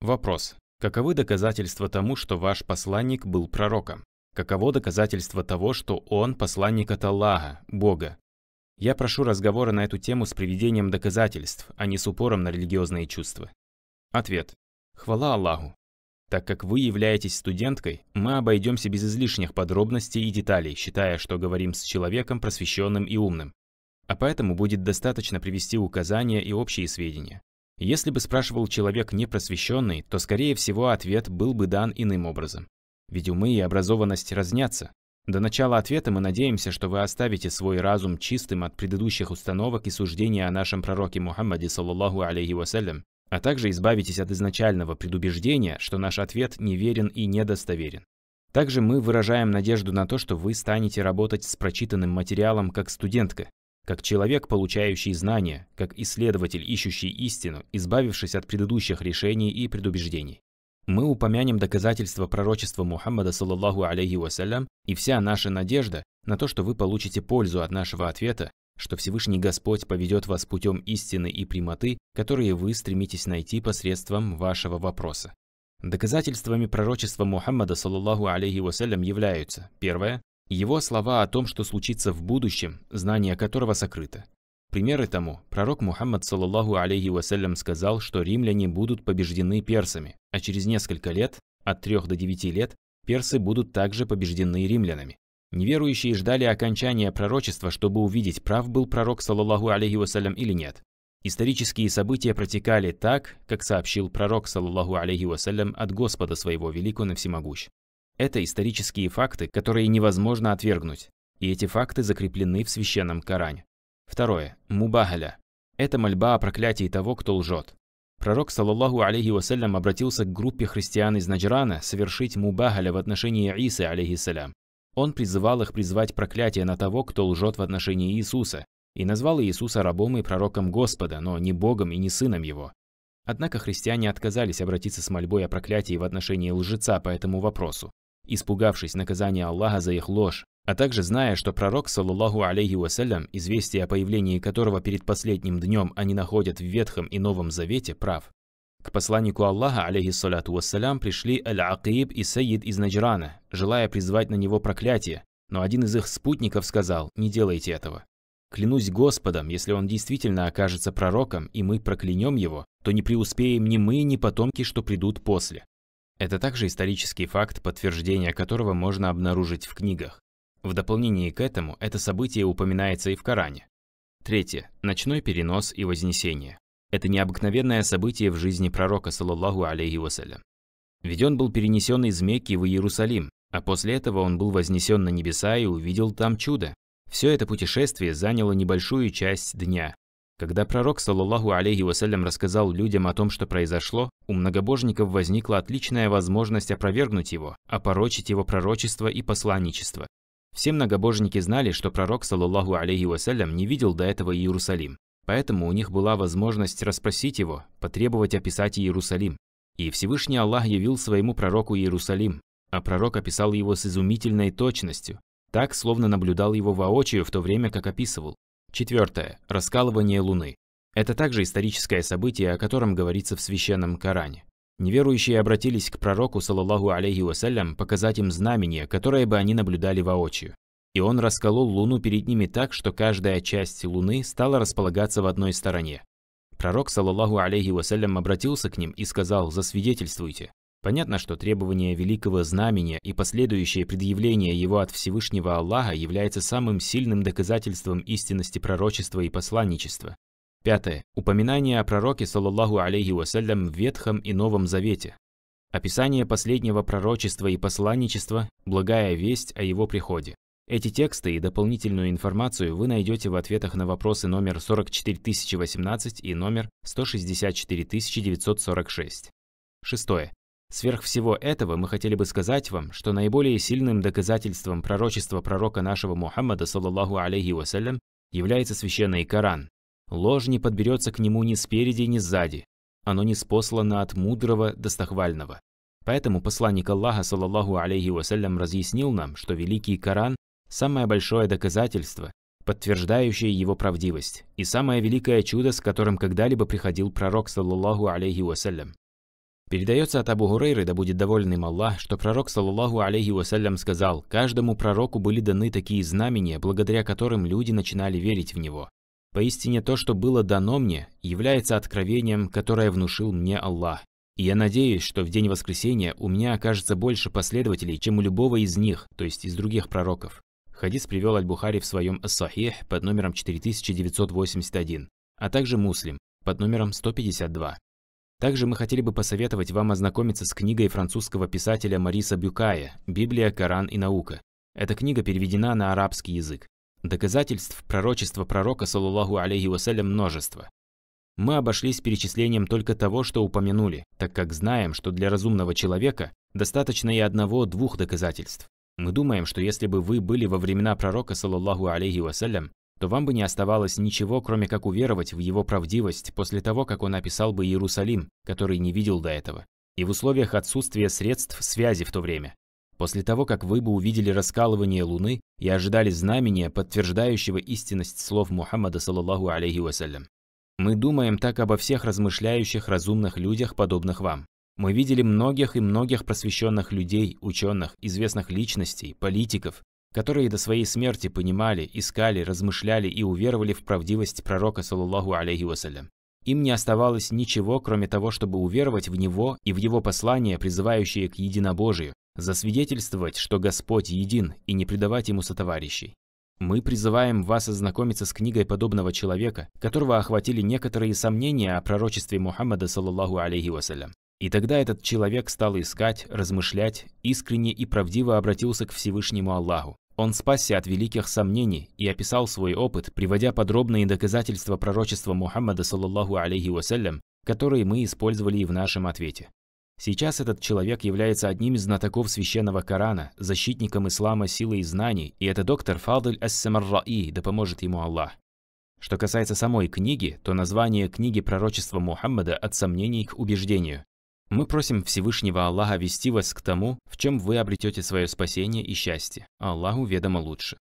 Вопрос. Каковы доказательства тому, что ваш посланник был пророком? Каково доказательство того, что он посланник от Аллаха, Бога? Я прошу разговора на эту тему с приведением доказательств, а не с упором на религиозные чувства. Ответ. Хвала Аллаху. Так как вы являетесь студенткой, мы обойдемся без излишних подробностей и деталей, считая, что говорим с человеком просвещенным и умным. А поэтому будет достаточно привести указания и общие сведения. Если бы спрашивал человек непросвещенный, то, скорее всего, ответ был бы дан иным образом. Ведь умы и образованность разнятся. До начала ответа мы надеемся, что вы оставите свой разум чистым от предыдущих установок и суждений о нашем пророке Мухаммаде, саллаллаху алейхи вассалям, а также избавитесь от изначального предубеждения, что наш ответ неверен и недостоверен. Также мы выражаем надежду на то, что вы станете работать с прочитанным материалом как студентка, как человек, получающий знания, как исследователь, ищущий истину, избавившись от предыдущих решений и предубеждений. Мы упомянем доказательства пророчества Мухаммада саллаллаху алейхи вассалям, и вся наша надежда на то, что вы получите пользу от нашего ответа, что Всевышний Господь поведет вас путем истины и прямоты, которые вы стремитесь найти посредством вашего вопроса. Доказательствами пророчества Мухаммада, саллаллаху алейхи вассалям, являются первое его слова о том, что случится в будущем, знание которого сокрыто. Примеры тому, пророк Мухаммад саллаллаху алейхи вассалям сказал, что римляне будут побеждены персами, а через несколько лет, от трех до девяти лет, персы будут также побеждены римлянами. Неверующие ждали окончания пророчества, чтобы увидеть, прав был пророк саллаллаху алейхи вассалям или нет. Исторические события протекали так, как сообщил пророк саллаллаху алейхи вассалям от Господа своего великого на всемогущ. Это исторические факты, которые невозможно отвергнуть. И эти факты закреплены в священном Коране. Второе. Мубагаля. Это мольба о проклятии того, кто лжет. Пророк, саллаллаху алейхи вассалям, обратился к группе христиан из Наджрана совершить мубагаля в отношении Исы, алейхиссалям. Он призывал их призвать проклятие на того, кто лжет в отношении Иисуса, и назвал Иисуса рабом и пророком Господа, но не Богом и не сыном его. Однако христиане отказались обратиться с мольбой о проклятии в отношении лжеца по этому вопросу испугавшись наказания Аллаха за их ложь, а также зная, что пророк, саллаллаху алейхи вассалям, известие о появлении которого перед последним днем они находят в Ветхом и Новом Завете, прав. К посланнику Аллаха, алейхиссалату вассалям, пришли Аль-Акиб и Саид из Наджрана, желая призвать на него проклятие, но один из их спутников сказал «Не делайте этого». Клянусь Господом, если он действительно окажется пророком, и мы проклянем его, то не преуспеем ни мы, ни потомки, что придут после. Это также исторический факт, подтверждение которого можно обнаружить в книгах. В дополнение к этому это событие упоминается и в Коране. Третье. Ночной перенос и вознесение. Это необыкновенное событие в жизни пророка, саллаллаху алейхи вассалям. Ведь он был перенесен из Мекки в Иерусалим, а после этого он был вознесен на небеса и увидел там чудо. Все это путешествие заняло небольшую часть дня, когда пророк, саллаллаху алейхи вассалям, рассказал людям о том, что произошло, у многобожников возникла отличная возможность опровергнуть его, опорочить его пророчество и посланничество. Все многобожники знали, что пророк, саллаллаху алейхи вассалям, не видел до этого Иерусалим. Поэтому у них была возможность расспросить его, потребовать описать Иерусалим. И Всевышний Аллах явил своему пророку Иерусалим, а пророк описал его с изумительной точностью, так, словно наблюдал его воочию в то время, как описывал. Четвертое. Раскалывание Луны. Это также историческое событие, о котором говорится в Священном Коране. Неверующие обратились к пророку, салаллаху алейхи вассалям, показать им знамение, которое бы они наблюдали воочию. И он расколол Луну перед ними так, что каждая часть Луны стала располагаться в одной стороне. Пророк, салаллаху алейхи вассалям, обратился к ним и сказал «Засвидетельствуйте». Понятно, что требование великого знамения и последующее предъявление его от Всевышнего Аллаха является самым сильным доказательством истинности пророчества и посланничества. Пятое. Упоминание о пророке, саллаллаху алейхи вассалям, в Ветхом и Новом Завете. Описание последнего пророчества и посланничества, благая весть о его приходе. Эти тексты и дополнительную информацию вы найдете в ответах на вопросы номер 44018 и номер 164946. Шестое. Сверх всего этого мы хотели бы сказать вам, что наиболее сильным доказательством пророчества пророка нашего Мухаммада, саллаллаху алейхи вассалям, является священный Коран. Ложь не подберется к нему ни спереди, ни сзади. Оно не спослано от мудрого достохвального. Поэтому посланник Аллаха, саллаллаху алейхи вассалям, разъяснил нам, что Великий Коран – самое большое доказательство, подтверждающее его правдивость, и самое великое чудо, с которым когда-либо приходил пророк, саллаллаху алейхи вассалям. Передается от Абу Гурейры, да будет доволен им Аллах, что пророк, саллаллаху алейхи вассалям, сказал, «Каждому пророку были даны такие знамения, благодаря которым люди начинали верить в него. Поистине то, что было дано мне, является откровением, которое внушил мне Аллах. И я надеюсь, что в день воскресения у меня окажется больше последователей, чем у любого из них, то есть из других пророков». Хадис привел Аль-Бухари в своем Ас-Сахих под номером 4981, а также Муслим под номером 152. Также мы хотели бы посоветовать вам ознакомиться с книгой французского писателя Мариса Бюкая «Библия, Коран и наука». Эта книга переведена на арабский язык. Доказательств пророчества пророка, саллаллаху алейхи вассалям, множество. Мы обошлись перечислением только того, что упомянули, так как знаем, что для разумного человека достаточно и одного-двух доказательств. Мы думаем, что если бы вы были во времена пророка, саллаллаху алейхи вассалям, то вам бы не оставалось ничего, кроме как уверовать в его правдивость после того, как он описал бы Иерусалим, который не видел до этого, и в условиях отсутствия средств связи в то время. После того, как вы бы увидели раскалывание Луны и ожидали знамения, подтверждающего истинность слов Мухаммада, саллаллаху алейхи вассалям. Мы думаем так обо всех размышляющих, разумных людях, подобных вам. Мы видели многих и многих просвещенных людей, ученых, известных личностей, политиков, которые до своей смерти понимали, искали, размышляли и уверовали в правдивость пророка, саллаллаху алейхи вассалям. Им не оставалось ничего, кроме того, чтобы уверовать в него и в его послание, призывающее к единобожию, засвидетельствовать, что Господь един, и не предавать ему сотоварищей. Мы призываем вас ознакомиться с книгой подобного человека, которого охватили некоторые сомнения о пророчестве Мухаммада, саллаллаху алейхи вассалям. И тогда этот человек стал искать, размышлять, искренне и правдиво обратился к Всевышнему Аллаху. Он спасся от великих сомнений и описал свой опыт, приводя подробные доказательства пророчества Мухаммада, саллаллаху алейхи вассалям, которые мы использовали и в нашем ответе. Сейчас этот человек является одним из знатоков священного Корана, защитником ислама силы и знаний, и это доктор Фадль Ас-Самарраи, да поможет ему Аллах. Что касается самой книги, то название книги пророчества Мухаммада от сомнений к убеждению. Мы просим Всевышнего Аллаха вести вас к тому, в чем вы обретете свое спасение и счастье. Аллаху ведомо лучше.